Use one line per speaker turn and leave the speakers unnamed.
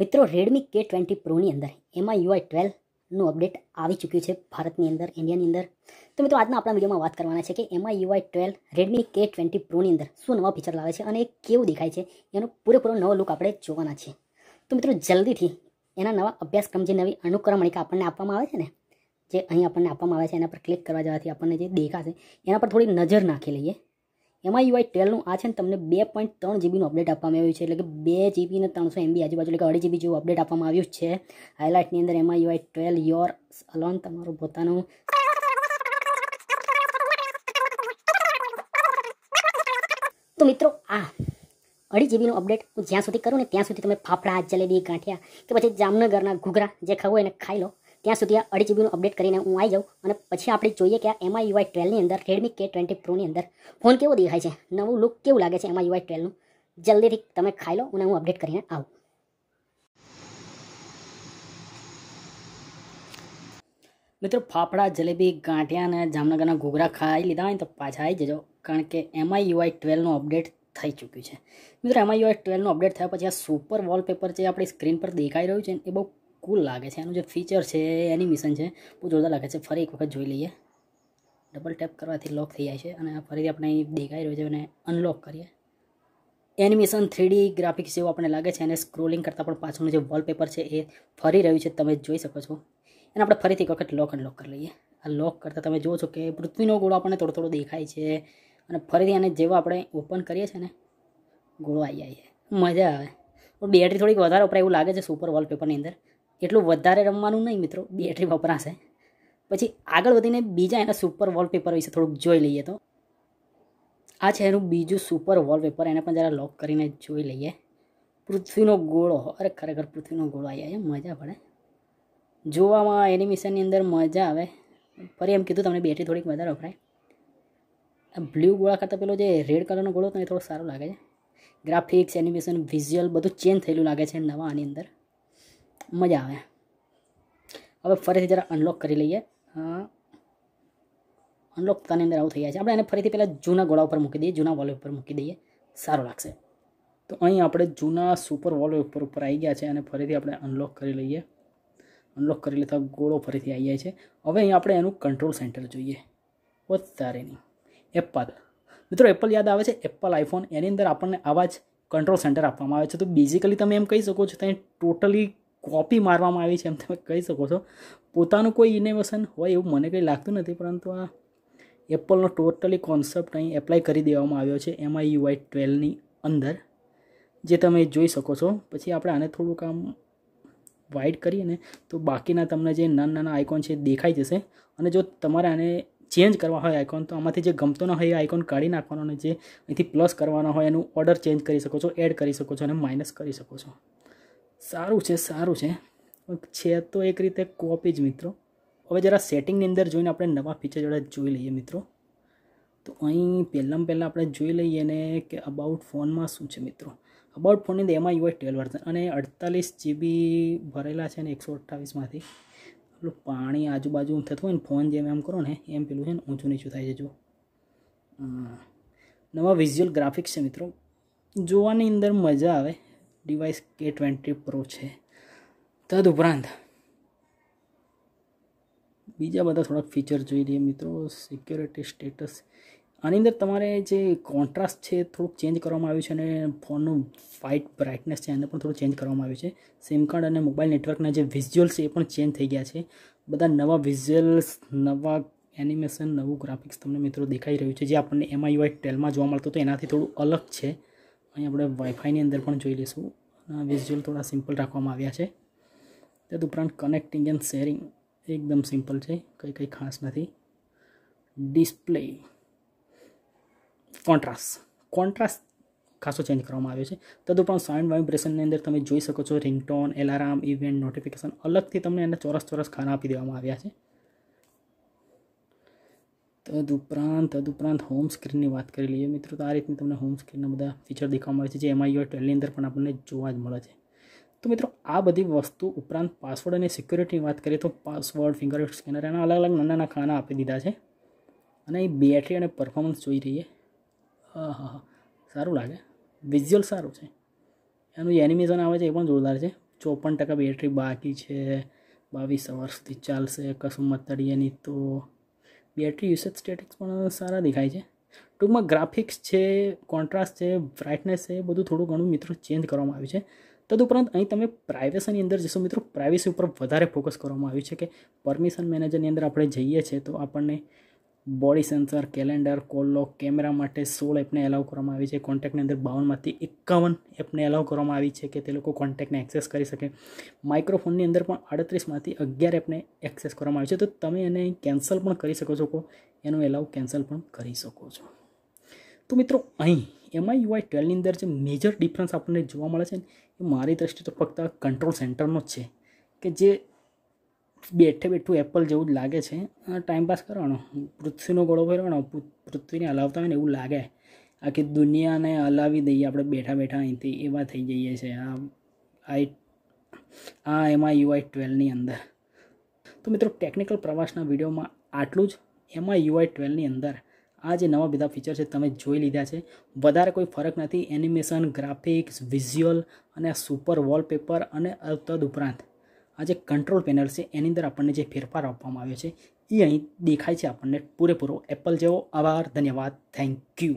મિત્રો રેડમી કે ટ્વેન્ટી પ્રોની અંદર એમાં યુઆઈ ટ્વેલ્વનું અપડેટ આવી ચૂક્યું છે ભારતની અંદર ઇન્ડિયાની અંદર તો મિત્રો આજના આપણા વિડીયોમાં વાત કરવાના છે કે એમાં યુઆઈ ટ્વેલ્વ રેડમી કે ટ્વેન્ટી પ્રોની અંદર શું નવા ફીચર લાવે છે અને એ કેવું દેખાય છે એનો પૂરેપૂરો નવો લુક આપણે જોવાના છે તો મિત્રો જલ્દીથી એના નવા અભ્યાસક્રમ જે નવી અનુક્રમણિકા આપણને આપવામાં આવે છે ને જે અહીં આપણને આપવામાં આવે છે એના પર ક્લિક કરવા જવાથી આપણને જે દેખાશે એના પર થોડી નજર નાખી લઈએ એમાં યુઆઈ ટ્વેલ્વનું આ છે ને તમને બે પોઈન્ટ ત્રણ જીબીનું અપડેટ આપવામાં આવ્યું છે એટલે કે બે જીબી ને ત્રણસો એમબી આજુબાજુ એટલે કે અઢી જીબી જેવું અપડેટ આપવામાં આવ્યું છે હાઇલાઇટની અંદર એમાં યુઆઈ ટ્વેલ્વ યોર અલોન તમારું પોતાનું તો મિત્રો આ અઢી જીબીનું અપડેટ હું જ્યાં સુધી કરું ને ત્યાં સુધી તમે ફાફડા હાથ જલેબી કાંઠિયા કે પછી જામનગરના ઘૂઘરા જે ખાવું હોય એને ખાઈ લો ત્યાં સુધી આ અઢી જીબીનું અપડેટ કરીને હું આવી જાઉં અને પછી આપણે જોઈએ કે આ એમઆઈ યુઆઈ ટ્વેલ્વની અંદર રેડમી કે ટ્વેન્ટી પ્રોની અંદર ફોન કેવો દેખાય છે નવું લુક કેવું લાગે છે એમઆઈ યુઆઈ ટ્વેલ્વનું જલ્દીથી તમે ખાઈ લો અને હું અપડેટ કરીને આવું મિત્રો
ફાફડા જલેબી ગાંઠિયા અને જામનગરના ઘોઘરા ખાઈ લીધા હોય તો પાછા આવી જજો કારણ કે એમઆઈ યુઆઈ ટ્વેલ્વનું અપડેટ થઈ ચૂક્યું છે મિત્રો એમાં યુઆઈ ટ્વેલ્વનું અપડેટ થયા પછી આ સુપર વોલપેપર જે આપણી સ્ક્રીન પર દેખાઈ રહ્યું છે એ બહુ કુલ લાગે છે એનું જે ફીચર છે એનિમેશન છે બહુ જોરદાર લાગે છે ફરી એક વખત જોઈ લઈએ ડબલ ટેપ કરવાથી લોક થઈ જાય છે અને ફરીથી આપણે દેખાઈ રહ્યું છે અને અનલોક કરીએ એનિમેશન થ્રીડી ગ્રાફિક્સ જેવું આપણને લાગે છે અને સ્ક્રોલિંગ કરતાં પણ પાછળનું જે વોલપેપર છે એ ફરી રહ્યું છે તમે જોઈ શકો છો એને આપણે ફરીથી એક વખત લોક અનલોક કરી લઈએ આ લોક કરતાં તમે જુઓ છો કે પૃથ્વીનો ગોળો આપણને થોડો થોડો દેખાય છે અને ફરીથી એને જેવો આપણે ઓપન કરીએ છીએ ને ગોળો આવી જાય છે મજા આવે બેટરી થોડીક વધારે વપરાય એવું લાગે છે સુપર વોલપેપરની અંદર એટલું વધારે રમવાનું નહીં મિત્રો બેટરી વપરાશે પછી આગળ વધીને બીજા એના સુપર વોલપેપર વિશે થોડુંક જોઈ લઈએ તો આ છે એનું બીજું સુપર વોલપેપર એને પણ જરા લોક કરીને જોઈ લઈએ પૃથ્વીનો ગોળો અરે ખરેખર પૃથ્વીનો ગોળો આવ્યા મજા પડે જોવામાં એનિમેશનની અંદર મજા આવે ફરી એમ કીધું તમને બેટરી થોડીક વધારે વપરાય બ્લુ ગોળા કરતાં પેલો જે રેડ કલરનો ગોળો હતો એ થોડો સારો લાગે છે ગ્રાફિક્સ એનિમેશન વિઝ્યુઅલ બધું ચેન્જ થયેલું લાગે છે નવા આની અંદર મજા આવે હવે ફરીથી જરા અનલોક કરી લઈએ અનલોક પોતાની અંદર આવું થઈ જાય છે આપણે એને ફરીથી પહેલાં જૂના ગોળા ઉપર મૂકી દઈએ જૂના વોલ
ઉપર મૂકી દઈએ સારું લાગશે તો અહીં આપણે જૂના સુપર વોલ ઉપર ઉપર આવી ગયા છે અને ફરીથી આપણે અનલોક કરી લઈએ અનલોક કરી લેતા ગોળો ફરીથી આવી જાય છે હવે અહીં આપણે એનું કંટ્રોલ સેન્ટર જોઈએ વધારે નહીં એપલ મિત્રો એપલ યાદ આવે છે એપલ આઈફોન એની અંદર આપણને આવા જ કંટ્રોલ સેન્ટર આપવામાં આવે છે તો બેઝિકલી તમે એમ કહી શકો છો ત્યાં ટોટલી કોપી મારવામાં આવી છે એમ તમે કહી શકો છો પોતાનું કોઈ ઇનોવેશન હોય એવું મને કંઈ લાગતું નથી પરંતુ આ એપલનો ટોટલી કોન્સેપ્ટ અહીં એપ્લાય કરી દેવામાં આવ્યો છે એમાં યુઆઈ ટ્વેલ્વની અંદર જે તમે જોઈ શકો છો પછી આપણે આને થોડુંક આમ વાઇડ કરીએ ને તો બાકીના તમને જે નાના નાના આઇકોન છે દેખાઈ જશે અને જો તમારે આને ચેન્જ કરવા હોય આઇકોન તો આમાંથી જે ગમતો ન હોય એ આઇકોન કાઢી નાખવાનો અને જે અહીંથી પ્લસ કરવાનો હોય એનું ઓર્ડર ચેન્જ કરી શકો છો એડ કરી શકો છો અને માઇનસ કરી શકો છો સારું છે સારું છે છે તો એક રીતે કોપી જ મિત્રો હવે જરા સેટિંગની અંદર જોઈને આપણે નવા ફીચર જરા જોઈ લઈએ મિત્રો તો અહીં પહેલાં પહેલાં આપણે જોઈ લઈએ ને કે અબાઉટ ફોનમાં શું છે મિત્રો અબાઉટ ફોનની અંદર એમાં યુએસ ટ્વેલ્વ વર્ઝન અને અડતાલીસ જીબી ભરેલા છે ને એકસો અઠ્ઠાવીસમાંથી પેલું પાણી આજુબાજુ થતું હોય ને ફોન જેમ એમ કરો ને એમ પેલું છે ને ઊંચું નીચું થાય છે જો નવા વિઝ્યુઅલ ગ્રાફિક્સ છે મિત્રો જોવાની અંદર મજા આવે ડિવાઇસ કે ટ્વેન્ટી પ્રો છે તદઉપરાંત બીજા બધા થોડાક ફીચર જોઈ લઈએ મિત્રો સિક્યોરિટી સ્ટેટસ આની અંદર તમારે જે કોન્ટ્રાસ્ટ છે થોડુંક ચેન્જ કરવામાં આવ્યું છે અને ફોનનું વ્હાઇટ બ્રાઇટનેસ છે એને પણ થોડું ચેન્જ કરવામાં આવ્યું છે સિમ કાર્ડ અને મોબાઈલ નેટવર્કના જે વિઝ્યુઅલ એ પણ ચેન્જ થઈ ગયા છે બધા નવા વિઝ્યુઅલ્સ નવા એનિમેશન નવું ગ્રાફિક્સ તમને મિત્રો દેખાઈ રહ્યું છે જે આપણને એમાં યુઆઈ ટેલમાં જોવા મળતું હતું એનાથી થોડું અલગ છે અહીં આપણે વાઈફાઈની અંદર પણ જોઈ લઈશું વિઝ્યુઅલ થોડા સિમ્પલ રાખવામાં આવ્યા છે ઉપરાંત કનેક્ટિંગ એન્ડ શેરિંગ એકદમ સિમ્પલ છે કંઈ કંઈ ખાસ નથી ડિસ્પ્લે કોન્ટ્રાસ્ટ કોન્ટ્રાસ્ટ ખાસો ચેન્જ કરવામાં આવ્યો છે તદુપરાંત સાઉન્ડ વાઇબ્રેશનની અંદર તમે જોઈ શકો છો રિંગટોન એલારામ ઇવેન્ટ નોટિફિકેશન અલગથી તમને એના ચોરસ ચોરસ ખાના આપી દેવામાં આવ્યા છે તદુપરાંત તદુપરાંત હોમ સ્ક્રીનની વાત કરી લઈએ મિત્રો તો આ રીતની તમને હોમ સ્ક્રીનના બધા ફીચર દેખાવા મળે છે જે એમાં યુઆર ટ્વેલ્વની અંદર પણ આપણને જોવા જ મળે છે તો મિત્રો આ બધી વસ્તુ ઉપરાંત પાસવર્ડ અને સિક્યુરિટીની વાત કરીએ તો પાસવર્ડ ફિંગર સ્કેનર એના અલગ અલગ નાના નાના ખાના આપી દીધા છે અને એ બેટરી અને પરફોર્મન્સ જોઈ રહીએ હા હા હા સારું લાગે વિઝ્યુઅલ સારું છે એનું એનિમેશન આવે છે એ પણ જોરદાર છે ચોપન ટકા બેટરી બાકી છે બાવીસ વર્ષથી ચાલશે કશું મતડીએ નહીં તો બેટરી યુસેજ સ્ટેટિક્સ પણ સારા દેખાય છે ટૂંકમાં ગ્રાફિક્સ છે કોન્ટ્રાસ્ટ છે બ્રાઇટનેસ છે બધું થોડું ઘણું મિત્રો ચેન્જ કરવામાં આવ્યું છે તદુપરાંત અહીં તમે પ્રાઇવેસીની અંદર જશો મિત્રો પ્રાઇવેસી ઉપર વધારે ફોકસ કરવામાં આવ્યું છે કે પરમિશન મેનેજરની અંદર આપણે જઈએ છીએ તો આપણને body sensor calendar call camera માટે સોળ એપને એલાવ કરવામાં આવી છે કોન્ટેક્ટની અંદર બાવનમાંથી એકાવન એપને એલાવ કરવામાં આવી છે કે તે લોકો કોન્ટેક્ટને એક્સેસ કરી શકે માઇક્રોફોનની અંદર પણ આડત્રીસમાંથી અગિયાર એપને એક્સેસ કરવામાં આવી છે તો તમે એને કેન્સલ પણ કરી શકો છો કો એનો એલાવ કેન્સલ પણ કરી શકો છો તો મિત્રો અહીં એમાં યુઆઈ ટ્વેલ્વની અંદર જે મેજર ડિફરન્સ આપણને જોવા મળે છે ને એ મારી દ્રષ્ટિએ તો ફક્ત કંટ્રોલ સેન્ટરનો જ છે કે જે બેઠે બેઠું એપલ જેવું જ લાગે છે ટાઈમ પાસ કરવાનો પૃથ્વીનો ગોળો ફેરવાનો પૃથ્વીને હલાવતા હોય ને એવું લાગે આખી દુનિયાને હલાવી દઈએ આપણે બેઠા બેઠા અહીંથી એવા થઈ જઈએ છીએ આ આઈ આ એમાં યુઆઈ ટ્વેલ્વની અંદર તો મિત્રો ટેકનિકલ પ્રવાસના વિડીયોમાં આટલું જ એમાં યુઆઈ ટ્વેલ્વની અંદર આ જે નવા બધા ફીચર છે તમે જોઈ લીધા છે વધારે કોઈ ફરક નથી એનિમેશન ગ્રાફિક્સ વિઝ્યુઅલ અને સુપર વોલપેપર અને તદ ઉપરાંત આ જે કંટ્રોલ પેનલ છે એની અંદર આપણને જે ફેરફાર આપવામાં આવ્યો છે એ અહીં દેખાય છે આપણને પૂરેપૂરો એપલ જેવો આભાર ધન્યવાદ થેન્ક યુ